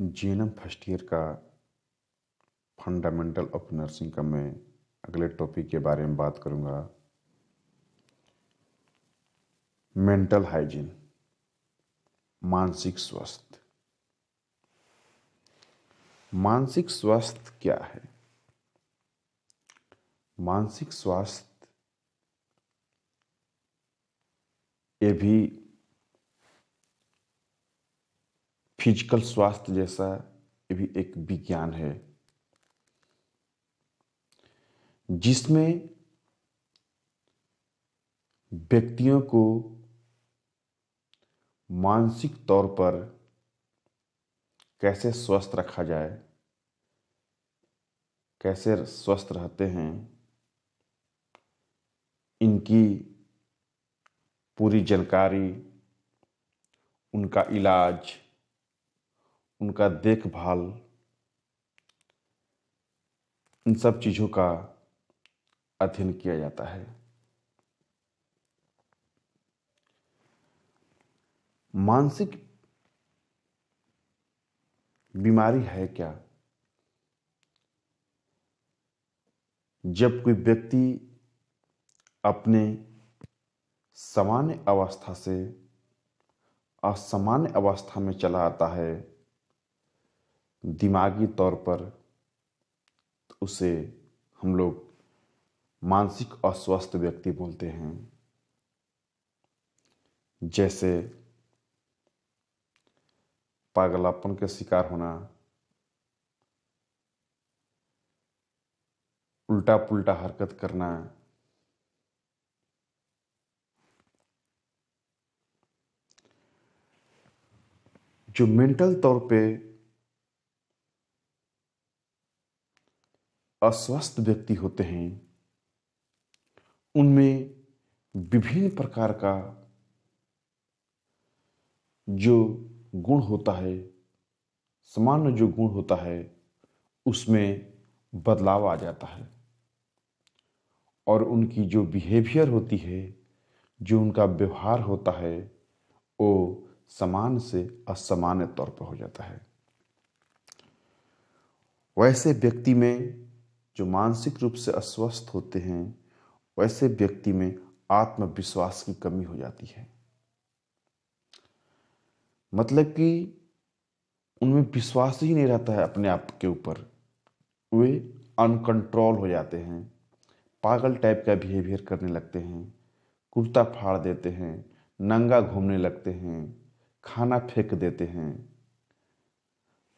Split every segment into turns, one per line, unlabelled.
GNM first year का fundamental of nursing का मैं अगले टॉपिक के बारे में बात करूंगा मेंटल हाइजीन मानसिक स्वास्थ्य मानसिक स्वास्थ्य क्या है मानसिक स्वास्थ्य ये भी फिजिकल स्वास्थ्य जैसा ये भी एक विज्ञान है जिसमें व्यक्तियों को मानसिक तौर पर कैसे स्वस्थ रखा जाए कैसे स्वस्थ रहते हैं इनकी पूरी जानकारी उनका इलाज उनका देखभाल इन सब चीज़ों का अध्ययन किया जाता है मानसिक बीमारी है क्या जब कोई व्यक्ति अपने सामान्य अवस्था से असामान्य अवस्था में चला आता है दिमागी तौर पर उसे हम लोग मानसिक अस्वस्थ व्यक्ति बोलते हैं जैसे पागलापन का शिकार होना उल्टा पुल्टा हरकत करना जो मेंटल तौर पे अस्वस्थ व्यक्ति होते हैं उनमें विभिन्न प्रकार का जो गुण होता है सामान्य जो गुण होता है उसमें बदलाव आ जाता है और उनकी जो बिहेवियर होती है जो उनका व्यवहार होता है वो समान से असामान्य तौर पर हो जाता है वैसे व्यक्ति में जो मानसिक रूप से अस्वस्थ होते हैं वैसे व्यक्ति में आत्मविश्वास की कमी हो जाती है मतलब कि उनमें विश्वास ही नहीं रहता है अपने आप के ऊपर वे अनकंट्रोल हो जाते हैं पागल टाइप का बिहेवियर करने लगते हैं कुर्ता फाड़ देते हैं नंगा घूमने लगते हैं खाना फेंक देते हैं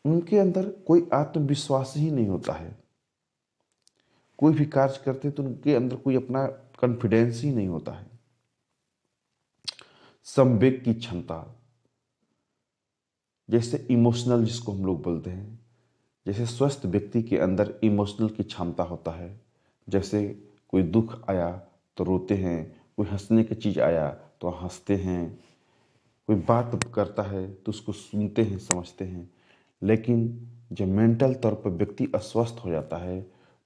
उनके अंदर कोई आत्मविश्वास ही नहीं होता है कोई भी कार्य करते हैं तो उनके अंदर कोई अपना कॉन्फिडेंस ही नहीं होता है संवेग की क्षमता जैसे इमोशनल जिसको हम लोग बोलते हैं जैसे स्वस्थ व्यक्ति के अंदर इमोशनल की क्षमता होता है जैसे कोई दुख आया तो रोते हैं कोई हंसने की चीज़ आया तो हंसते हैं कोई बात करता है तो उसको सुनते हैं समझते हैं लेकिन जब मेंटल तौर पर व्यक्ति अस्वस्थ हो जाता है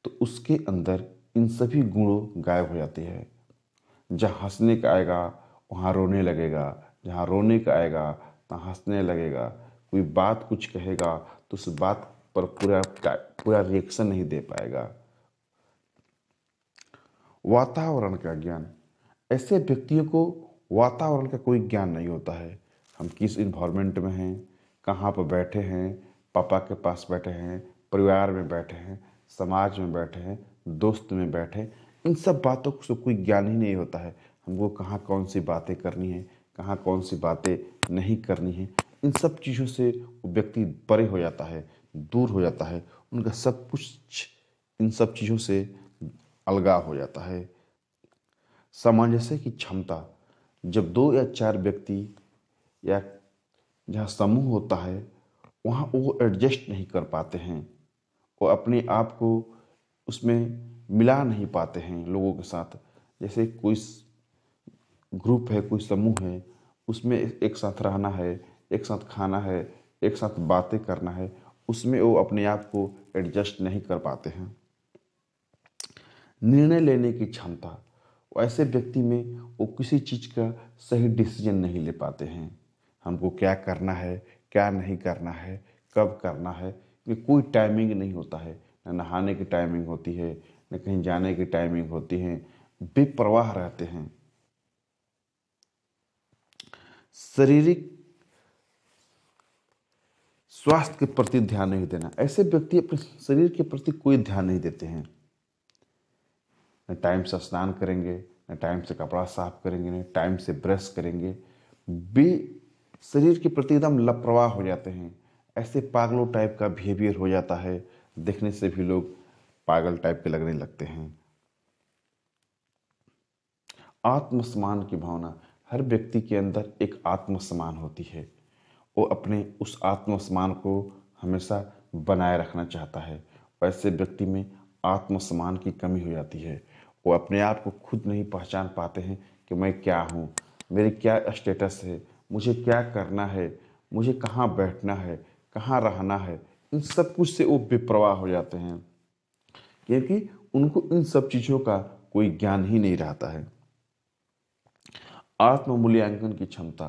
तो उसके अंदर इन सभी गुणों गायब हो जाते हैं जहाँ हंसने का आएगा वहाँ रोने लगेगा जहाँ रोने का आएगा तहाँ हंसने लगेगा कोई बात कुछ कहेगा तो उस बात पर पूरा पूरा रिएक्शन नहीं दे पाएगा वातावरण का ज्ञान ऐसे व्यक्तियों को वातावरण का कोई ज्ञान नहीं होता है हम किस इन्वामेंट में हैं कहाँ पर बैठे हैं पापा के पास बैठे हैं परिवार में बैठे हैं समाज में बैठे हैं दोस्त में बैठे इन सब बातों से कोई ज्ञान ही नहीं होता है हमको कहाँ कौन सी बातें करनी है कहाँ कौन सी बातें नहीं करनी है इन सब चीज़ों से वो व्यक्ति परे हो जाता है दूर हो जाता है उनका सब कुछ इन सब चीज़ों से अलगा हो जाता है सामंजस्य की क्षमता जब दो या चार व्यक्ति या जहाँ समूह होता है वहाँ वो एडजस्ट नहीं कर पाते हैं वो अपने आप को उसमें मिला नहीं पाते हैं लोगों के साथ जैसे कोई ग्रुप है कोई समूह है उसमें एक साथ रहना है एक साथ खाना है एक साथ बातें करना है उसमें वो अपने आप को एडजस्ट नहीं कर पाते हैं निर्णय लेने की क्षमता ऐसे व्यक्ति में वो किसी चीज़ का सही डिसीजन नहीं ले पाते हैं हमको क्या करना है क्या नहीं करना है कब करना है कि कोई टाइमिंग नहीं होता है ना नहाने की टाइमिंग होती है न कहीं जाने की टाइमिंग होती है बेप्रवाह रहते हैं शारीरिक स्वास्थ्य के प्रति ध्यान नहीं देना ऐसे व्यक्ति अपने शरीर के प्रति कोई ध्यान नहीं देते हैं न टाइम से स्नान करेंगे न टाइम से कपड़ा साफ करेंगे न टाइम से ब्रश करेंगे बे शरीर के प्रति एकदम लापरवाह हो जाते हैं ऐसे पागलों टाइप का बिहेवियर हो जाता है देखने से भी लोग पागल टाइप के लगने लगते हैं आत्मसम्मान की भावना हर व्यक्ति के अंदर एक आत्मसम्मान होती है वो अपने उस आत्मसम्मान को हमेशा बनाए रखना चाहता है ऐसे व्यक्ति में आत्मसम्मान की कमी हो जाती है वो अपने आप को खुद नहीं पहचान पाते हैं कि मैं क्या हूँ मेरे क्या स्टेटस है मुझे क्या करना है मुझे कहाँ बैठना है कहाँ रहना है इन सब कुछ से वो बेप्रवाह हो जाते हैं क्योंकि उनको इन सब चीज़ों का कोई ज्ञान ही नहीं रहता है आत्म मूल्यांकन की क्षमता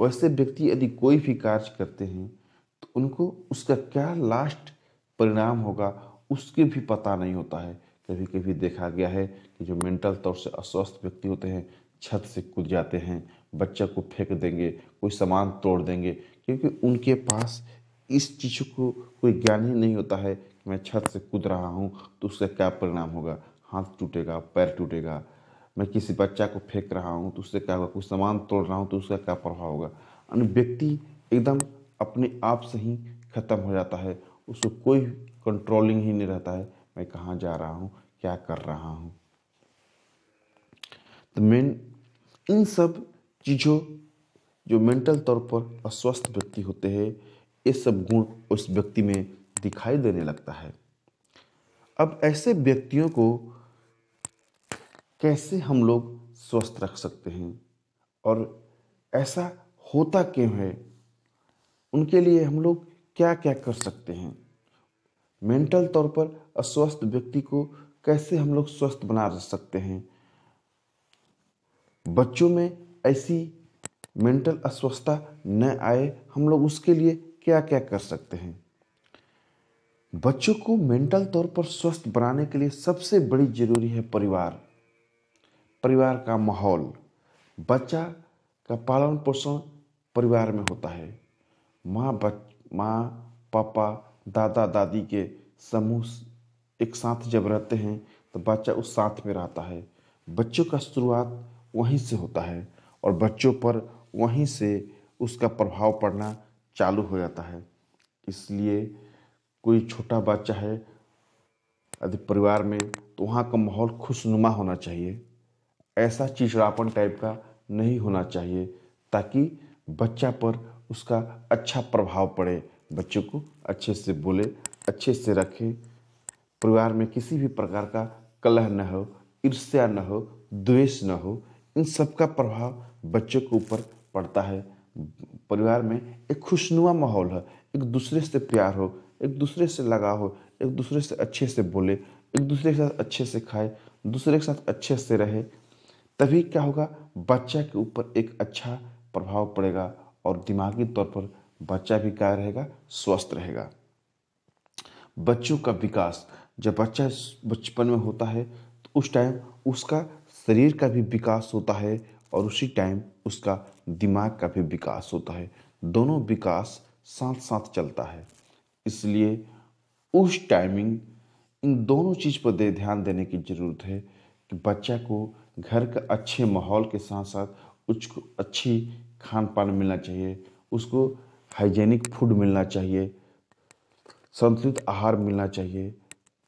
वैसे व्यक्ति यदि कोई भी कार्य करते हैं तो उनको उसका क्या लास्ट परिणाम होगा उसके भी पता नहीं होता है कभी कभी देखा गया है कि जो मेंटल तौर से अस्वस्थ व्यक्ति होते हैं छत से कूद जाते हैं बच्चा को फेंक देंगे कोई सामान तोड़ देंगे क्योंकि उनके पास इस चीज़ को कोई ज्ञान ही नहीं होता है कि मैं छत से कूद रहा हूँ तो उसका क्या परिणाम होगा हाथ टूटेगा पैर टूटेगा मैं किसी बच्चा को फेंक रहा हूँ तो उससे क्या होगा कुछ सामान तोड़ रहा हूँ तो उसका क्या प्रभाव होगा यानी व्यक्ति एकदम अपने आप से ही खत्म हो जाता है उसको कोई कंट्रोलिंग ही नहीं रहता है मैं कहाँ जा रहा हूँ क्या कर रहा हूँ तो मेन इन सब चीज़ों जो मेंटल तौर पर अस्वस्थ व्यक्ति होते हैं ये सब गुण उस व्यक्ति में दिखाई देने लगता है अब ऐसे व्यक्तियों को कैसे हम लोग स्वस्थ रख सकते हैं और ऐसा होता क्यों है उनके लिए हम लोग क्या क्या कर सकते हैं मेंटल तौर पर अस्वस्थ व्यक्ति को कैसे हम लोग स्वस्थ बना रख सकते हैं बच्चों में ऐसी मेंटल अस्वस्थता न आए हम लोग उसके लिए क्या क्या कर सकते हैं बच्चों को मेंटल तौर पर स्वस्थ बनाने के लिए सबसे बड़ी जरूरी है परिवार परिवार का माहौल बच्चा का पालन पोषण परिवार में होता है माँ बच माँ पापा दादा दादी के समूह एक साथ जब रहते हैं तो बच्चा उस साथ में रहता है बच्चों का शुरुआत वहीं से होता है और बच्चों पर वहीं से उसका प्रभाव पड़ना चालू हो जाता है इसलिए कोई छोटा बच्चा है यदि परिवार में तो वहाँ का माहौल खुशनुमा होना चाहिए ऐसा चिचड़ापन टाइप का नहीं होना चाहिए ताकि बच्चा पर उसका अच्छा प्रभाव पड़े बच्चे को अच्छे से बोले अच्छे से रखे परिवार में किसी भी प्रकार का कलह न हो ईर्ष्या न हो द्वेष न हो इन सब का प्रभाव बच्चे के ऊपर पड़ता है परिवार में एक खुशनुमा माहौल है एक दूसरे से प्यार हो एक दूसरे से लगाव हो एक दूसरे से अच्छे से बोले एक दूसरे के साथ अच्छे से खाए दूसरे के साथ अच्छे से रहे तभी क्या होगा बच्चा के ऊपर एक अच्छा प्रभाव पड़ेगा और दिमागी तौर पर बच्चा भी क्या रहेगा स्वस्थ रहेगा बच्चों का विकास जब बच्चा बचपन में होता है तो उस टाइम उसका शरीर का भी विकास होता है और उसी टाइम उसका दिमाग का भी विकास होता है दोनों विकास साथ साथ चलता है इसलिए उस टाइमिंग इन दोनों चीज़ पर दे ध्यान देने की ज़रूरत है कि बच्चा को घर के अच्छे माहौल के साथ साथ उसको अच्छी खान पान मिलना चाहिए उसको हाइजेनिक फूड मिलना चाहिए संतुलित आहार मिलना चाहिए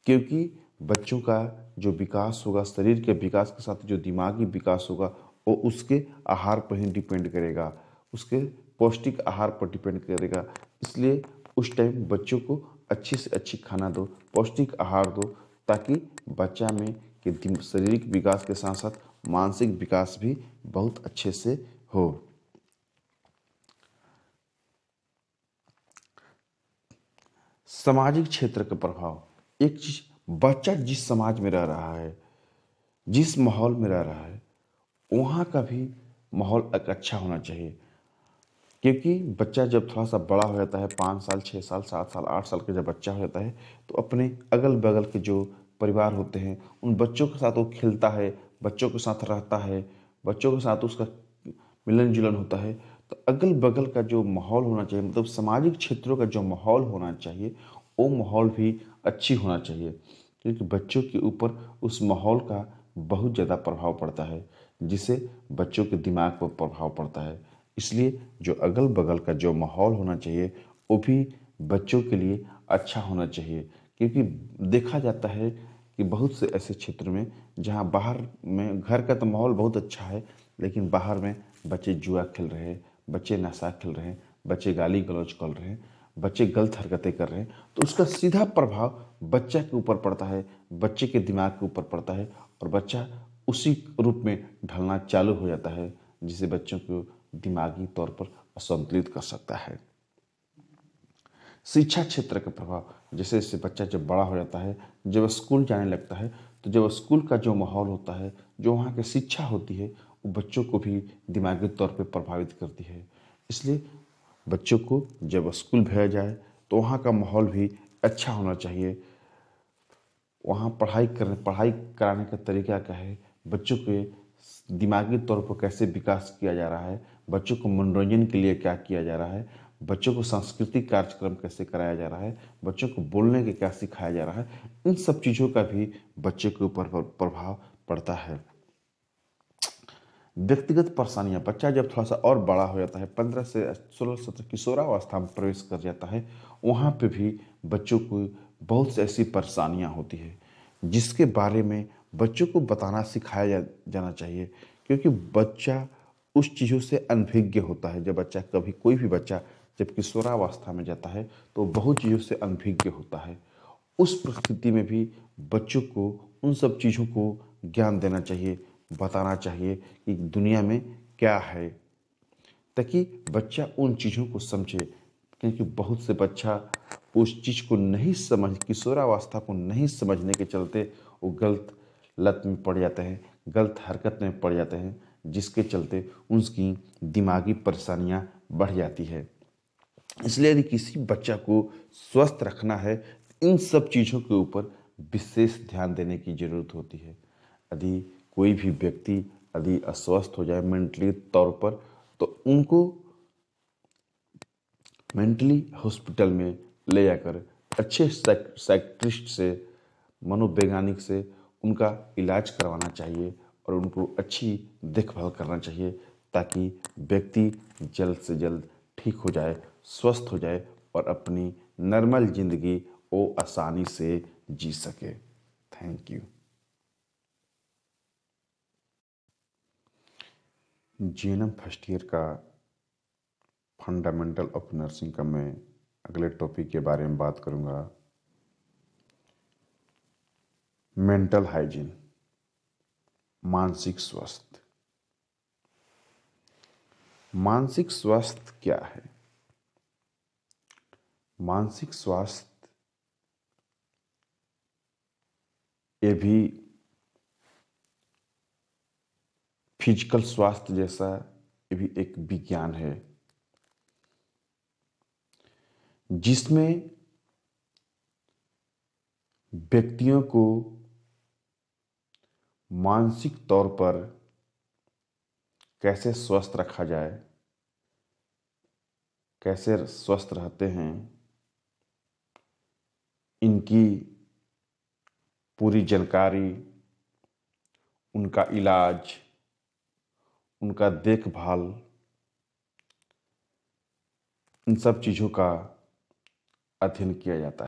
क्योंकि बच्चों का जो विकास होगा शरीर के विकास के साथ जो दिमागी विकास होगा वो उसके आहार पर ही डिपेंड करेगा उसके पौष्टिक आहार पर डिपेंड करेगा इसलिए उस टाइम बच्चों को अच्छे से अच्छी खाना दो पौष्टिक आहार दो ताकि बच्चा में के शारीरिक विकास के साथ साथ मानसिक विकास भी बहुत अच्छे से हो सामाजिक क्षेत्र का प्रभाव एक चीज बच्चा जिस समाज में रह रहा है जिस माहौल में रह रहा है वहाँ का भी माहौल एक अच्छा होना चाहिए क्योंकि बच्चा जब थोड़ा सा बड़ा हो जाता है पाँच साल छः साल सात साल आठ साल का जब बच्चा हो जाता है तो अपने अगल बगल के जो परिवार होते हैं उन बच्चों के साथ वो खेलता है बच्चों के साथ रहता है बच्चों के साथ उसका मिलन जुलन होता है तो अगल बगल का जो माहौल होना चाहिए मतलब सामाजिक क्षेत्रों का जो माहौल होना चाहिए वो माहौल भी अच्छी होना चाहिए क्योंकि बच्चों के ऊपर उस माहौल का बहुत ज़्यादा प्रभाव पड़ता है जिससे बच्चों के दिमाग पर प्रभाव पड़ता है इसलिए जो अगल बगल का जो माहौल होना चाहिए वो भी बच्चों के लिए अच्छा होना चाहिए क्योंकि देखा जाता है कि बहुत से ऐसे क्षेत्र में जहाँ बाहर में घर का तो माहौल बहुत अच्छा है लेकिन बाहर में बच्चे जुआ खेल रहे हैं बच्चे नशा खेल रहे हैं बच्चे गाली गलौज कर रहे हैं बच्चे गलत हरकतें कर रहे हैं तो उसका सीधा प्रभाव बच्चा के ऊपर पड़ता है बच्चे के दिमाग के ऊपर पड़ता है और बच्चा उसी रूप में ढलना चालू हो जाता है जिसे बच्चों को दिमागी तौर पर असंतुलित कर सकता है शिक्षा क्षेत्र का प्रभाव जैसे जैसे बच्चा जब बड़ा हो जाता है जब स्कूल जाने लगता है तो जब स्कूल का जो माहौल होता है जो वहाँ की शिक्षा होती है वो बच्चों को भी दिमागी तौर पर प्रभावित करती है इसलिए बच्चों को जब स्कूल भेजा जाए तो वहाँ का माहौल भी अच्छा होना चाहिए वहाँ पढ़ाई कर पढ़ाई कराने का तरीका क्या है बच्चों के दिमागी तौर पर कैसे विकास किया जा रहा है बच्चों को मनोरंजन के लिए क्या किया जा रहा है बच्चों को सांस्कृतिक कार्यक्रम कैसे कराया जा रहा है बच्चों को बोलने के क्या सिखाया जा रहा है इन सब चीज़ों का भी बच्चे के ऊपर प्रभाव पड़ता है व्यक्तिगत परेशानियाँ बच्चा जब थोड़ा सा और बड़ा हो जाता है पंद्रह से सोलह सत्रह किशोरावस्था में प्रवेश कर जाता है वहाँ पे भी बच्चों को बहुत सी ऐसी परेशानियाँ होती है जिसके बारे में बच्चों को बताना सिखाया जा, जाना चाहिए क्योंकि बच्चा उस चीज़ों से अनभिज्ञ होता है जब बच्चा कभी कोई भी बच्चा जब किशोरावस्था में जाता है तो बहुत चीज़ों से अनभिज्ञ होता है उस परिस्थिति में भी बच्चों को उन सब चीज़ों को ज्ञान देना चाहिए बताना चाहिए कि दुनिया में क्या है ताकि बच्चा उन चीज़ों को समझे क्योंकि बहुत से बच्चा उस चीज़ को नहीं समझ किशोरावस्था को नहीं समझने के चलते वो गलत लत में पड़ जाते हैं गलत हरकत में पड़ जाते हैं जिसके चलते उनकी दिमागी परेशानियाँ बढ़ जाती है इसलिए यदि किसी बच्चा को स्वस्थ रखना है इन सब चीज़ों के ऊपर विशेष ध्यान देने की ज़रूरत होती है यदि कोई भी व्यक्ति यदि अस्वस्थ हो जाए मेंटली तौर पर तो उनको मेंटली हॉस्पिटल में ले जाकर अच्छे साइक्ट्रिस्ट से मनोवैज्ञानिक से उनका इलाज करवाना चाहिए और उनको अच्छी देखभाल करना चाहिए ताकि व्यक्ति जल्द से जल्द ठीक हो जाए स्वस्थ हो जाए और अपनी नॉर्मल जिंदगी वो आसानी से जी सके thank you M first year का फंडामेंटल ऑफ नर्सिंग का मैं अगले टॉपिक के बारे में बात करूंगा मेंटल हाइजीन मानसिक स्वास्थ्य मानसिक स्वास्थ्य क्या है मानसिक स्वास्थ्य ये भी फिजिकल स्वास्थ्य जैसा ये भी एक विज्ञान है जिसमें व्यक्तियों को मानसिक तौर पर कैसे स्वस्थ रखा जाए कैसे स्वस्थ रहते हैं इनकी पूरी जानकारी उनका इलाज उनका देखभाल इन सब चीज़ों का अध्ययन किया जाता है